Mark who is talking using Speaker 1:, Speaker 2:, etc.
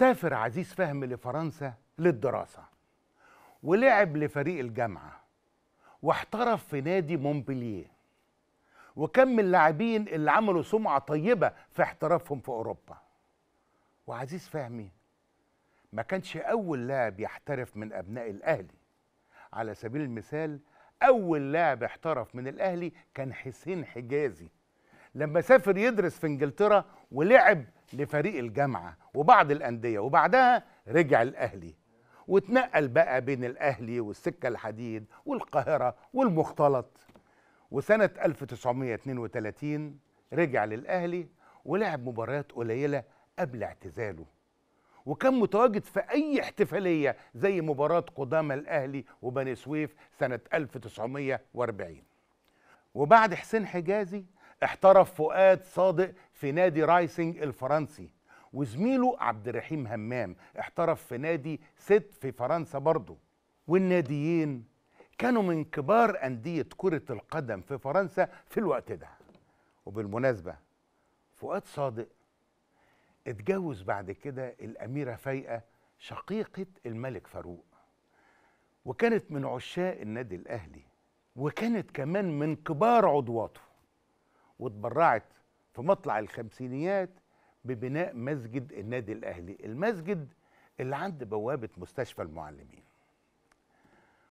Speaker 1: سافر عزيز فهمي لفرنسا للدراسة ولعب لفريق الجامعة واحترف في نادي مونبلييه وكم من اللاعبين اللي عملوا سمعة طيبة في احترافهم في أوروبا وعزيز فهمي ما كانش أول لاعب يحترف من أبناء الأهلي على سبيل المثال أول لاعب احترف من الأهلي كان حسين حجازي لما سافر يدرس في إنجلترا ولعب لفريق الجامعه وبعض الانديه وبعدها رجع الاهلي واتنقل بقى بين الاهلي والسكه الحديد والقاهره والمختلط وسنه 1932 رجع للاهلي ولعب مباريات قليله قبل اعتزاله وكان متواجد في اي احتفاليه زي مباراه قدامى الاهلي وبني سويف سنه 1940 وبعد حسين حجازي احترف فؤاد صادق في نادي رايسنج الفرنسي وزميله عبد الرحيم همام احترف في نادي ست في فرنسا برضه والناديين كانوا من كبار أندية كرة القدم في فرنسا في الوقت ده وبالمناسبة فؤاد صادق اتجوز بعد كده الأميرة فايقة شقيقة الملك فاروق وكانت من عشاق النادي الأهلي وكانت كمان من كبار عضواته واتبرعت في مطلع الخمسينيات ببناء مسجد النادي الاهلي المسجد اللي عند بوابه مستشفى المعلمين